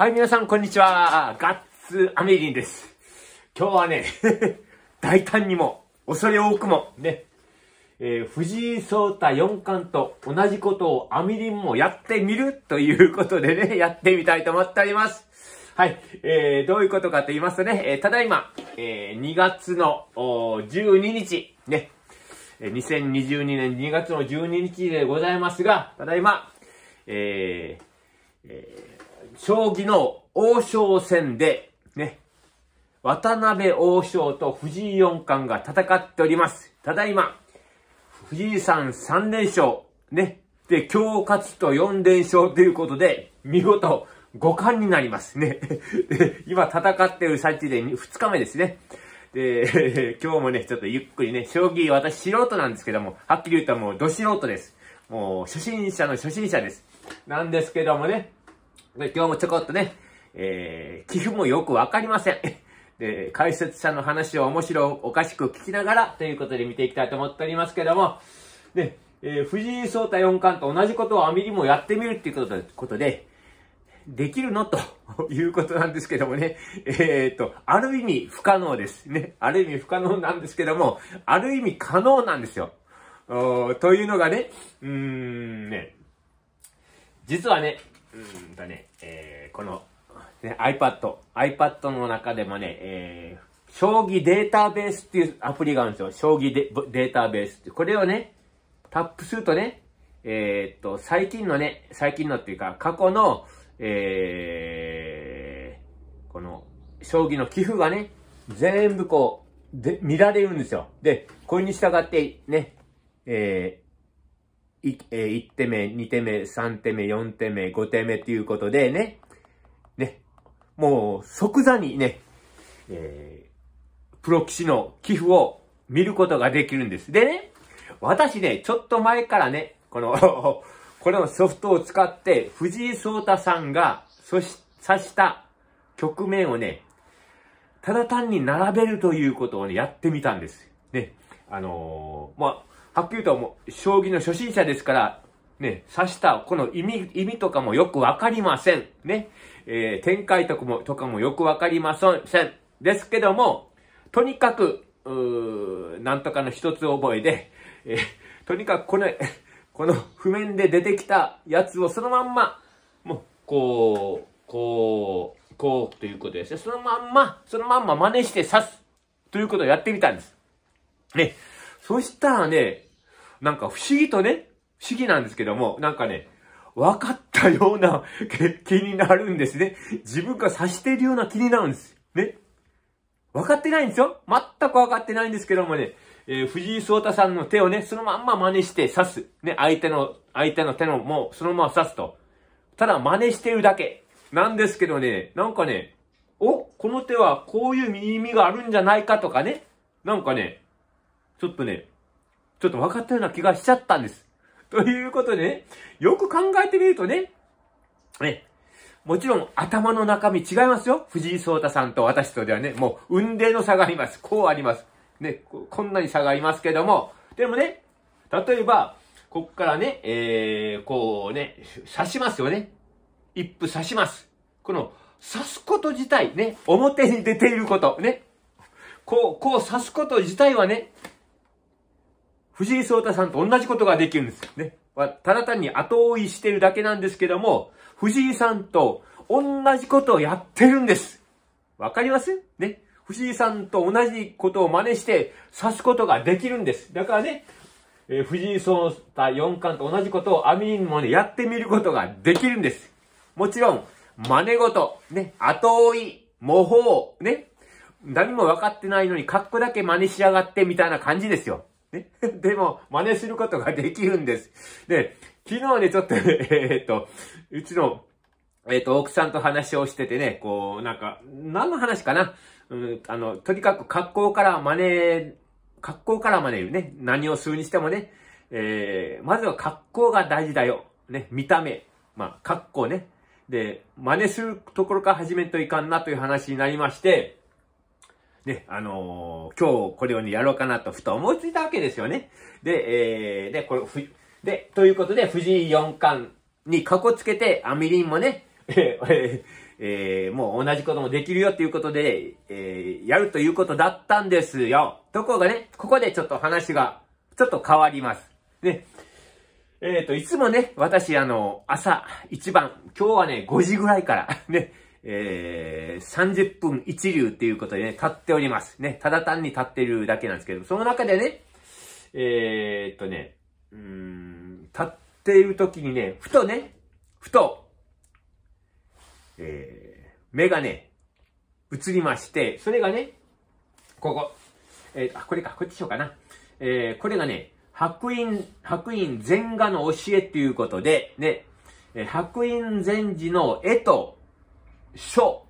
はい、皆さん、こんにちは。ガッツアメリンです。今日はね、大胆にも、恐れ多くも、ね、えー、藤井聡太四冠と同じことをアミリンもやってみるということでね、やってみたいと思っております。はい。えー、どういうことかと言いますとね、えー、ただいま、えー、2月の12日、ね、2022年2月の12日でございますが、ただいま、えー、えー将棋の王将戦で、ね、渡辺王将と藤井四冠が戦っております。ただいま、藤井さん3連勝、ね、で、今勝と4連勝ということで、見事、五冠になりますね。今戦ってる最中で二2日目ですね。で、今日もね、ちょっとゆっくりね、将棋、私素人なんですけども、はっきり言うともう、ど素人です。もう、初心者の初心者です。なんですけどもね、で今日もちょこっとね、えー、寄付もよくわかりません。で、解説者の話を面白おかしく聞きながらということで見ていきたいと思っておりますけども、で、えー、藤井聡太四冠と同じことをアミリもやってみるっていうことで、できるのということなんですけどもね。えっ、ー、と、ある意味不可能ですね。ある意味不可能なんですけども、ある意味可能なんですよ。というのがね、うーんね。実はね、うんね、えー、この、ね、iPad、iPad の中でもね、えー、将棋データベースっていうアプリがあるんですよ。将棋デデータベースって。これをね、タップするとね、えー、っと、最近のね、最近のっていうか、過去の、えー、この、将棋の寄付がね、全部こう、で、見られるんですよ。で、これに従って、ね、えいえー、1手目、2手目、3手目、4手目、5手目っていうことでね、ね、もう即座にね、えー、プロ棋士の寄付を見ることができるんです。でね、私ね、ちょっと前からね、この このソフトを使って、藤井聡太さんが、そし、指した局面をね、ただ単に並べるということをね、やってみたんです。ね。あのー、まあ、はっきりともう、将棋の初心者ですから、ね、刺した、この意味、意味とかもよくわかりません。ね。えー、展開とかも、とかもよくわかりません。ですけども、とにかく、うー、なんとかの一つ覚えで、えー、とにかくこの、この譜面で出てきたやつをそのまんま、もう、こう、こう、こうということですね。そのまんま、そのまんま真似して刺すということをやってみたんです。ね。そしたらね、なんか不思議とね、不思議なんですけども、なんかね、分かったような気になるんですね。自分が察しているような気になるんです。ね。分かってないんですよ。全く分かってないんですけどもね、えー、藤井聡太さんの手をね、そのまんま真似して刺す。ね、相手の、相手の手のもうそのまま刺すと。ただ真似してるだけ。なんですけどね、なんかね、おこの手はこういう意味があるんじゃないかとかね。なんかね、ちょっとね、ちょっと分かったような気がしちゃったんです。ということでね、よく考えてみるとね、ね、もちろん頭の中身違いますよ。藤井聡太さんと私とではね、もう運命の差があります。こうあります。ね、こんなに差がありますけども、でもね、例えば、こっからね、えー、こうね、刺しますよね。一歩刺します。この、刺すこと自体ね、表に出ていることね。こう、こう刺すこと自体はね、藤井聡太さんと同じことができるんですよね。ただ単に後追いしてるだけなんですけども、藤井さんと同じことをやってるんです。わかりますね。藤井さんと同じことを真似して指すことができるんです。だからね、えー、藤井聡太四冠と同じことをアミンもね、やってみることができるんです。もちろん、真似事、ね、後追い、模倣、ね、何も分かってないのに格好だけ真似しやがってみたいな感じですよ。ね。でも、真似することができるんです。で、昨日ね、ちょっと えっと、うちの、えっ、と、奥さんと話をしててね、こう、なんか、何の話かなうん、あの、とにかく格好から真似、格好から真似るね。何をするにしてもね。えー、まずは格好が大事だよ。ね、見た目。まあ、格好ね。で、真似するところから始めんといかんなという話になりまして、ね、あのー、今日これをね、やろうかなとふと思いついたわけですよね。で、えー、で、これ、ふ、で、ということで、藤井四冠にかこつけて、アミリンもね、えー、えー、もう同じこともできるよっていうことで、えー、やるということだったんですよ。ところがね、ここでちょっと話が、ちょっと変わります。ね。えっ、ー、と、いつもね、私、あの、朝、一番、今日はね、5時ぐらいから ね、えー、30分一流っていうことでね、立っております。ね、ただ単に立ってるだけなんですけど、その中でね、えー、っとね、うん、立っている時にね、ふとね、ふと、えー、目がね、映りまして、それがね、ここ、えー、あ、これか、こっちしようかな。えー、これがね、白隠、白隠禅画の教えっていうことで、ね、白隠禅師の絵と書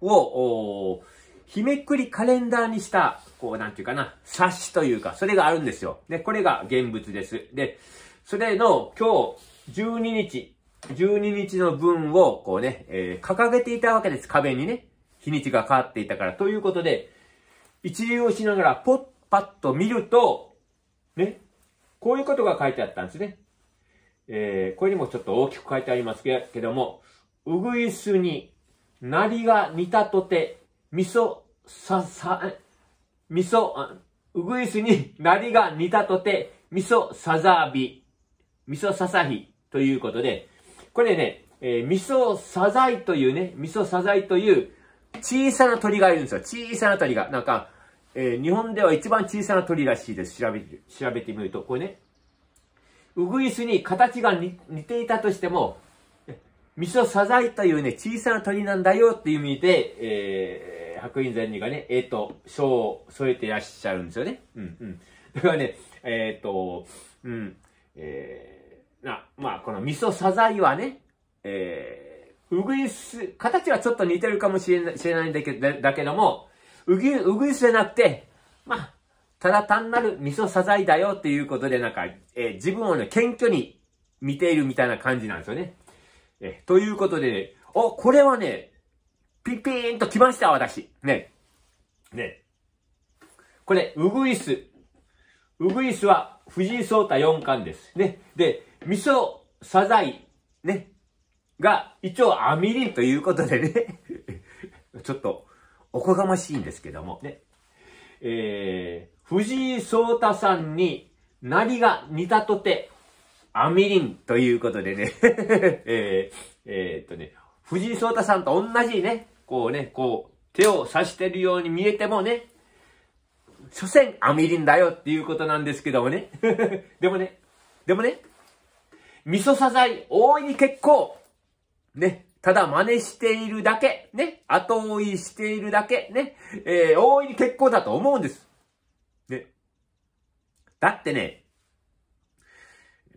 を、日めくりカレンダーにした、こう、なんていうかな、冊子というか、それがあるんですよ。で、これが現物です。で、それの今日、12日、12日の分を、こうね、えー、掲げていたわけです。壁にね。日にちが変わっていたから。ということで、一流をしながら、ポッ、パッと見ると、ね、こういうことが書いてあったんですね。えー、これにもちょっと大きく書いてありますけども、うぐいすに、なりが似たとて、みそ、さ、さ、みそ、うぐいすになりが似たとて、みそさざび、みそささひということで、これね、えー、みそさざいというね、みそさざいという小さな鳥がいるんですよ。小さな鳥が。なんか、えー、日本では一番小さな鳥らしいです。調べて、調べてみると、これね、うぐいすに形が似ていたとしても、味噌サザイというね、小さな鳥なんだよっていう意味で、えー、白隠禅人がね、えっ、ー、と、章を添えていらっしゃるんですよね。うんうん。だからね、えっ、ー、と、うん、えー、な、まあ、この味噌サザイはね、えー、うぐいす、形はちょっと似てるかもしれない、れないんだけど、だけども、うぐい、うぐいすじゃなくて、まあ、ただ単なる味噌サザイだよっていうことで、なんか、えー、自分をね、謙虚に見ているみたいな感じなんですよね。え、ということで、ね、お、これはね、ピピーンと来ました、私。ね。ね。これ、ウグイス。ウグイスは藤井聡太四冠です。ね。で、味噌、サザイ、ね。が、一応アミリンということでね。ちょっと、おこがましいんですけども、ね。えー、藤井聡太さんに、なりが似たとて、アミリンということでね えー、えー、っとね、藤井聡太さんと同じね、こうね、こう、手を指してるように見えてもね、所詮アミリンだよっていうことなんですけどもね。でもね、でもね、味噌サザイ大いに結構、ね、ただ真似しているだけ、ね、後追いしているだけ、ね、えー、大いに結構だと思うんです。ね。だってね、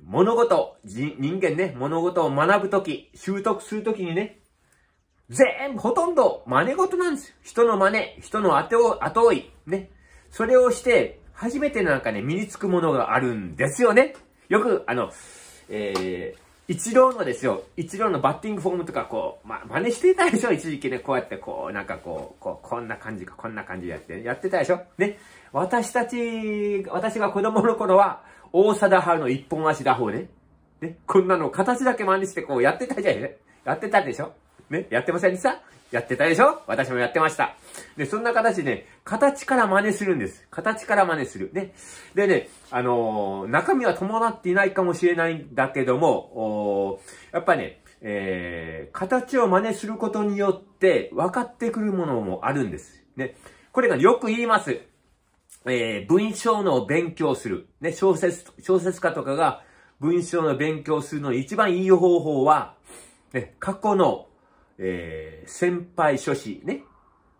物事、人間ね、物事を学ぶとき、習得するときにね、全部、ほとんど、真似事なんですよ。人の真似、人の後を、後追い、ね。それをして、初めてなんかね、身につくものがあるんですよね。よく、あの、えー、一郎のですよ、一郎のバッティングフォームとかこう、ま、真似してたでしょ一時期ね、こうやってこう、なんかこう、こう、こんな感じか、こんな感じでやって、やってたでしょね。私たち、私が子供の頃は、大貞治の一本足打法ね。ね、こんなの形だけ真似してこうやってたじゃんね。やってたでしょね、やってませんでしたやってたでしょ私もやってました。で、そんな形でね、形から真似するんです。形から真似する。ね。でね、あのー、中身は伴っていないかもしれないんだけども、おやっぱね、えー、形を真似することによって分かってくるものもあるんです。ね。これがよく言います。えー、文章の勉強する。ね、小説、小説家とかが文章の勉強するのに一番いい方法は、ね、過去の、えー、先輩書士、ね、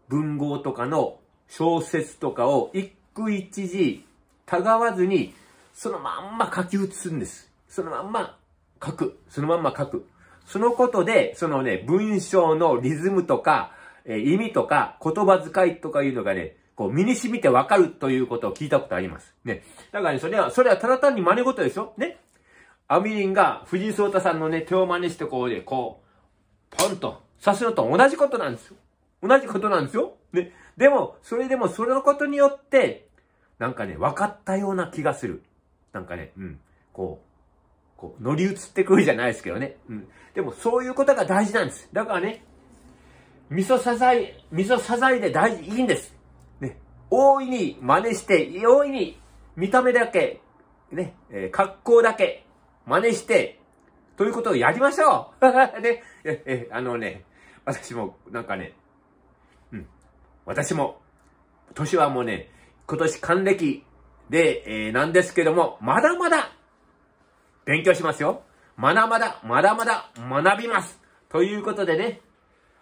文豪とかの小説とかを一句一字、たがわずに、そのまんま書き写すんです。そのまんま書く。そのまんま書く。そのことで、そのね、文章のリズムとか、えー、意味とか、言葉遣いとかいうのがね、こう、身に染みてわかるということを聞いたことあります。ね。だから、ね、それは、それはただ単に真似事ですよ。ね。アミリンが藤井聡太さんのね、手を真似してこうで、こう、ポンと刺すのと同じことなんですよ。同じことなんですよ。ね。でも、それでもそれのことによって、なんかね、分かったような気がする。なんかね、うん。こう、こう、乗り移ってくるじゃないですけどね。うん。でも、そういうことが大事なんです。だからね、味噌サザい、味噌サザいで大事、いいんです。大いに真似して、大いに見た目だけ、ね、えー、格好だけ真似して、ということをやりましょう ね、え、え、あのね、私も、なんかね、うん、私も、年はもうね、今年還暦で、えー、なんですけども、まだまだ、勉強しますよ。まだまだ、まだまだ学びます。ということでね、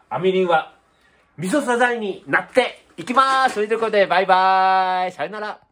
アミリンは、味噌サザエになって、行きまーすということで、バイバーイさよなら